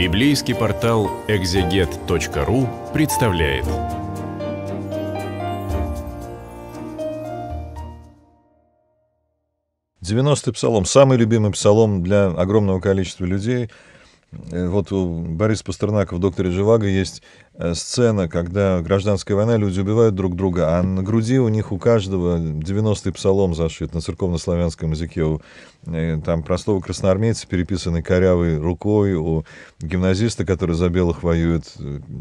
Библейский портал экзегет.ру представляет. Девяностый псалом, самый любимый псалом для огромного количества людей – Э, вот у Бориса Пастернака в «Докторе Живаго» есть э, сцена, когда гражданская война, люди убивают друг друга, а на груди у них у каждого 90-й псалом зашит на церковно-славянском языке. У э, там простого красноармейца, переписанный корявой рукой, у гимназиста, который за белых воюет,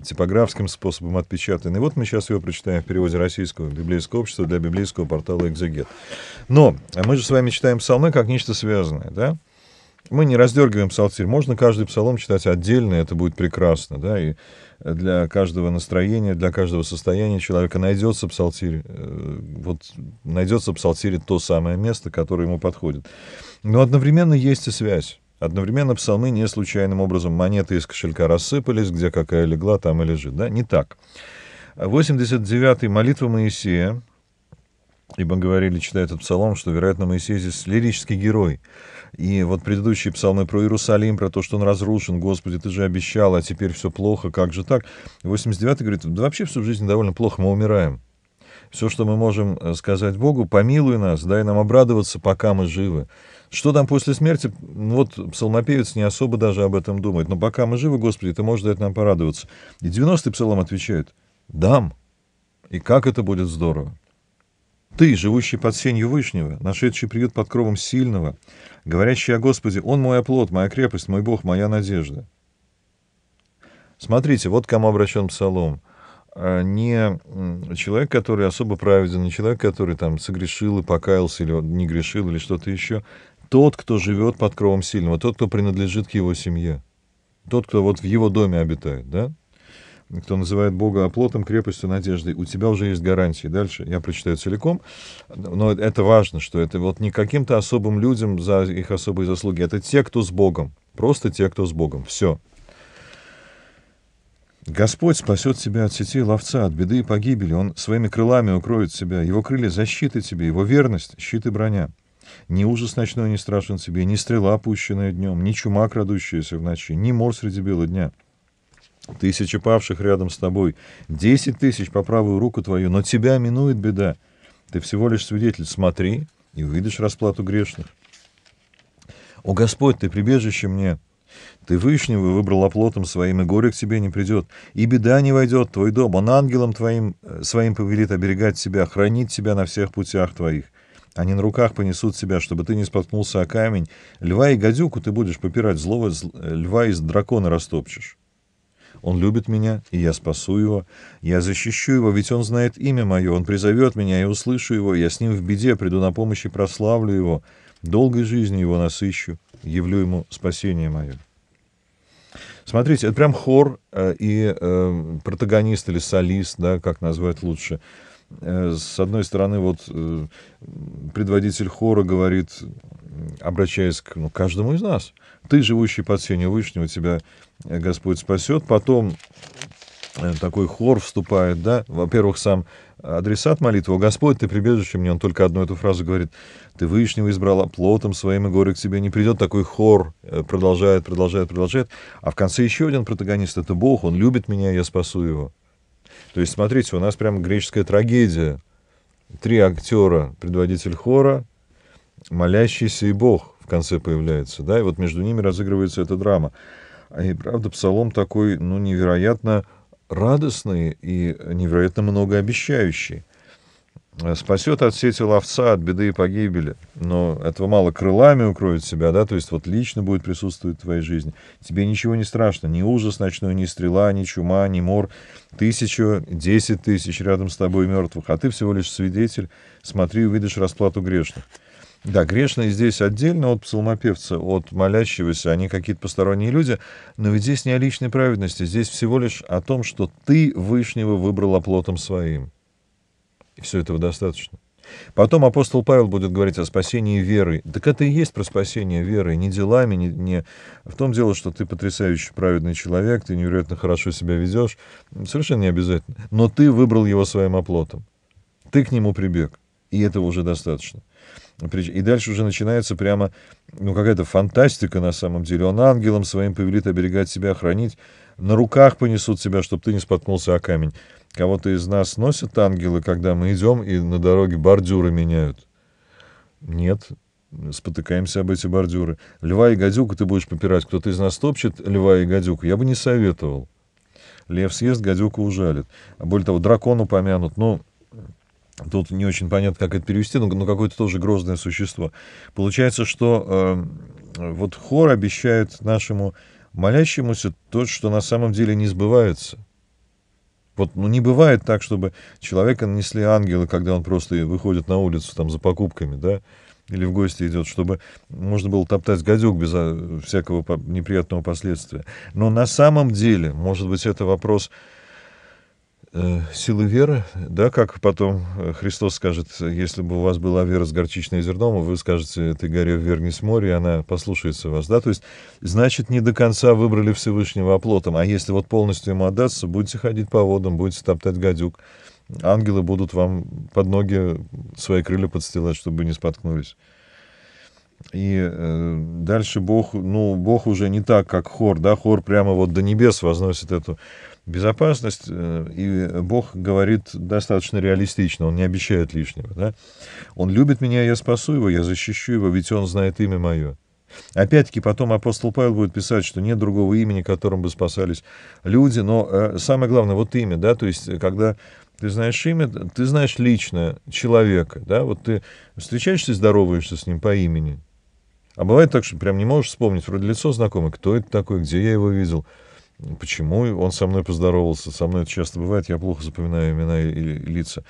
типографским способом отпечатан. И вот мы сейчас его прочитаем в переводе российского библейского общества для библейского портала «Экзегет». Но а мы же с вами читаем псалмы как нечто связанное, да? мы не раздергиваем псалтирь. Можно каждый псалом читать отдельно, это будет прекрасно, да, и для каждого настроения, для каждого состояния человека найдется псалтирь, э, вот найдется в то самое место, которое ему подходит. Но одновременно есть и связь. Одновременно псалмы не случайным образом монеты из кошелька рассыпались, где какая легла, там и лежит, да, не так. 89-й молитва Моисея, Ибо говорили, читая этот псалом, что, вероятно, Моисей здесь лирический герой. И вот предыдущие псалмы про Иерусалим, про то, что он разрушен, Господи, ты же обещал, а теперь все плохо, как же так? 89-й говорит, да вообще всю жизнь довольно плохо, мы умираем. Все, что мы можем э, сказать Богу, помилуй нас, дай нам обрадоваться, пока мы живы. Что там после смерти? Ну вот псалмопевец не особо даже об этом думает. Но пока мы живы, Господи, ты можешь дать нам порадоваться. И 90-й псалом отвечает, дам. И как это будет здорово. Ты, живущий под сенью Вышнего, нашедший приют под кровом сильного, говорящий о Господе, Он мой оплот, моя крепость, мой Бог, моя надежда. Смотрите, вот к кому обращен псалом. А, не человек, который особо праведен, не человек, который там согрешил и покаялся, или не грешил, или что-то еще. Тот, кто живет под кровом сильного, тот, кто принадлежит к его семье, тот, кто вот в его доме обитает, да? кто называет Бога оплотом, крепостью, надеждой, у тебя уже есть гарантии. Дальше я прочитаю целиком, но это важно, что это вот не каким-то особым людям за их особые заслуги, это те, кто с Богом, просто те, кто с Богом, все. Господь спасет тебя от сети ловца, от беды и погибели. Он своими крылами укроет тебя. Его крылья — защиты тебе, его верность — щит и броня. Ни ужас ночной не страшен тебе, ни стрела, опущенная днем, ни чума, крадущаяся в ночи, ни мор среди бела дня — Тысячи павших рядом с тобой, десять тысяч по правую руку твою, но тебя минует беда. Ты всего лишь свидетель, смотри, и увидишь расплату грешных. О Господь, ты прибежище мне, ты вышнего выбрал оплотом а своим, и горе к тебе не придет, и беда не войдет в твой дом, он ангелом твоим э, своим повелит оберегать тебя, хранить тебя на всех путях твоих. Они на руках понесут тебя, чтобы ты не споткнулся о камень. Льва и гадюку ты будешь попирать, злого э, льва из дракона растопчешь. Он любит меня, и я спасу его. Я защищу его, ведь он знает имя мое. Он призовет меня, я услышу его. Я с ним в беде, приду на помощь и прославлю его. Долгой жизнью его насыщу, явлю ему спасение мое». Смотрите, это прям хор э, и э, протагонист или солист, да, как назвать лучше, Э, с одной стороны, вот э, предводитель хора говорит, обращаясь к ну, каждому из нас, «Ты, живущий под сенью Вышнего, тебя э, Господь спасет». Потом такой хор вступает, да, во-первых, сам адресат молитвы, Господь, ты прибежище мне», он только одну эту фразу говорит, «Ты Вышнего избрала плотом своим, и горе к тебе не придет». Такой хор продолжает, продолжает, продолжает. А в конце еще один протагонист — это Бог, он любит меня, я спасу его. То есть, смотрите, у нас прям греческая трагедия. Три актера, предводитель хора, молящийся и Бог в конце появляется, да, и вот между ними разыгрывается эта драма. А и правда, псалом такой, ну, невероятно радостный и невероятно многообещающий. Э, спасет от сети ловца, от беды и погибели. Но этого мало крылами укроет себя, да, то есть вот лично будет присутствовать в твоей жизни. Тебе ничего не страшно, ни ужас ночной, ни стрела, ни чума, ни мор. Тысячу, десять тысяч рядом с тобой мертвых, а ты всего лишь свидетель, смотри, увидишь расплату грешных. Да, грешные здесь отдельно от псалмопевца, от молящегося, они какие-то посторонние люди, но ведь здесь не о личной праведности, здесь всего лишь о том, что ты Вышнего выбрал оплотом своим. И все этого достаточно. Потом апостол Павел будет говорить о спасении верой. Так это и есть про спасение верой, не делами, не, не... в том дело, что ты потрясающий праведный человек, ты невероятно хорошо себя ведешь, совершенно не обязательно. Но ты выбрал его своим оплотом. Ты к нему прибег, и этого уже достаточно. И дальше уже начинается прямо, ну, какая-то фантастика на самом деле. Он ангелом своим повелит оберегать себя, хранить. На руках понесут себя, чтобы ты не споткнулся о камень. Кого-то из нас носят ангелы, когда мы идем и на дороге бордюры меняют? Нет, спотыкаемся об эти бордюры. Льва и гадюку ты будешь попирать. Кто-то из нас топчет льва и гадюку. Я бы не советовал. Лев съест, гадюку ужалит. А более того, дракон упомянут. Ну, тут не очень понятно, как это перевести, но, но какое-то тоже грозное существо. Получается, что э, вот хор обещает нашему молящемуся то, что на самом деле не сбывается – вот ну, не бывает так, чтобы человека нанесли ангелы, когда он просто выходит на улицу там за покупками, да, или в гости идет, чтобы можно было топтать гадюк без э, всякого неприятного последствия. Но на самом деле, может быть, это вопрос Э, силы веры, да, как потом э, Христос скажет, если бы у вас была вера с горчичным зерном, вы скажете, ты горе вергни с моря, и она послушается вас, да, то есть, значит, не до конца выбрали Всевышнего оплотом, а если вот полностью ему отдаться, будете ходить по водам, будете топтать гадюк, ангелы будут вам под ноги свои крылья подстилать, чтобы не споткнулись. И э, дальше Бог, ну, Бог уже не так, как хор, да, хор прямо вот до небес возносит эту безопасность, э, и Бог говорит достаточно реалистично, он не обещает лишнего. Да? Он любит меня, я спасу его, я защищу его, ведь он знает имя мое. Опять-таки потом апостол Павел будет писать, что нет другого имени, которым бы спасались люди, но э, самое главное, вот имя, да, то есть когда ты знаешь имя, ты знаешь лично человека, да, вот ты встречаешься и здороваешься с ним по имени. А бывает так, что прям не можешь вспомнить, вроде лицо знакомое, кто это такой, где я его видел – почему он со мной поздоровался. Со мной это часто бывает, я плохо запоминаю имена и, лица.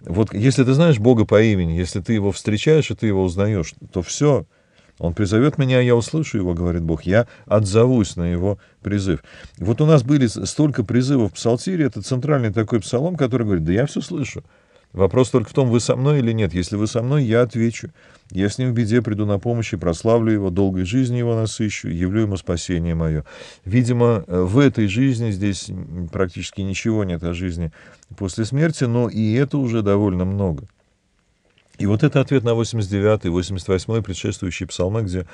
Вот если ты знаешь Бога по имени, если ты его встречаешь и ты его узнаешь, то все, он призовет меня, я услышу его, говорит Бог, я отзовусь на его призыв. Вот у нас были столько призывов в псалтире, это центральный такой псалом, который говорит, да я все слышу. Вопрос только в том, вы со мной или нет. Если вы со мной, я отвечу. Я с ним в беде приду на помощь и прославлю его, долгой жизни его насыщу, явлю ему спасение мое. Видимо, э, в этой жизни здесь практически ничего нет о жизни после смерти, но и это уже довольно много. И вот это ответ на 89-й, 88-й предшествующие псалмы, где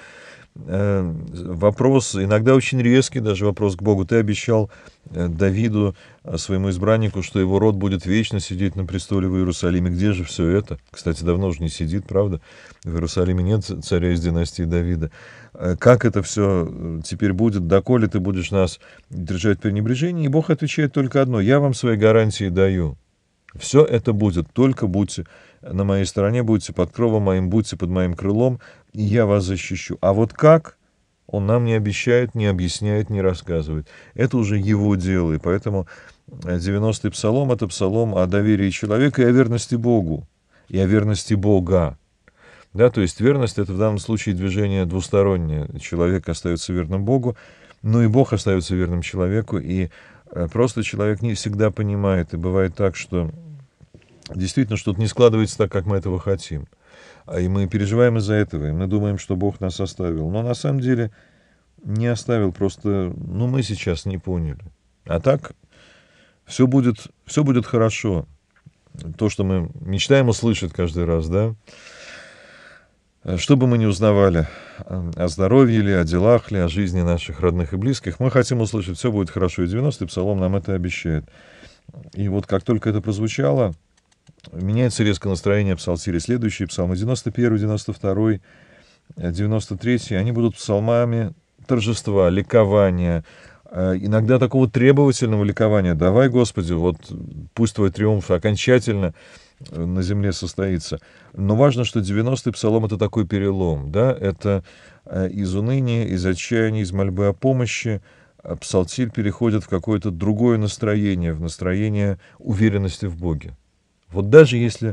Э, вопрос, иногда очень резкий даже вопрос к Богу. Ты обещал э, Давиду, э, своему избраннику, что его род будет вечно сидеть на престоле в Иерусалиме. Где же все это? Кстати, давно уже не сидит, правда? В Иерусалиме нет царя из династии Давида. Как это все теперь будет? Доколе ты будешь нас держать в пренебрежении? И Бог отвечает только одно. Я вам свои гарантии даю. Все это будет, только будьте на моей стороне, будьте под кровом моим, будьте под моим крылом, и я вас защищу. А вот как, он нам не обещает, не объясняет, не рассказывает. Это уже его дело, и поэтому 90-й э, псалом — это псалом о доверии человека и о верности Богу, и о верности Бога. Да, то есть верность — это в данном случае движение двустороннее. Человек остается верным Богу, но и Бог остается верным человеку, и э, просто человек не всегда понимает, и бывает так, что действительно что-то не складывается так, как мы этого хотим — и мы переживаем из-за этого, и мы думаем, что Бог нас оставил. Но на самом деле не оставил, просто ну, мы сейчас не поняли. А так все будет, все будет хорошо. То, что мы мечтаем услышать каждый раз, да? Что бы мы ни узнавали о здоровье ли, о делах ли, о жизни наших родных и близких, мы хотим услышать, все будет хорошо. И 90-й псалом нам это обещает. И вот как только это прозвучало, Меняется резко настроение псалтири. Следующие псалмы 91, 92, 93, они будут псалмами торжества, ликования, э, иногда такого требовательного ликования. Давай, Господи, вот пусть Твой триумф окончательно э, на земле состоится. Но важно, что 90-й псалом — это такой перелом, да, это э, из уныния, из отчаяния, из мольбы о помощи а псалтирь переходит в какое-то другое настроение, в настроение уверенности в Боге. Вот даже если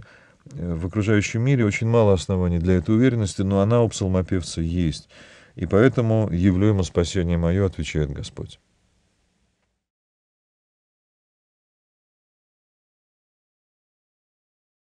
э, в окружающем мире очень мало оснований для этой уверенности, но она у псалмопевца есть. И поэтому «Явлю ему спасение мое», отвечает Господь.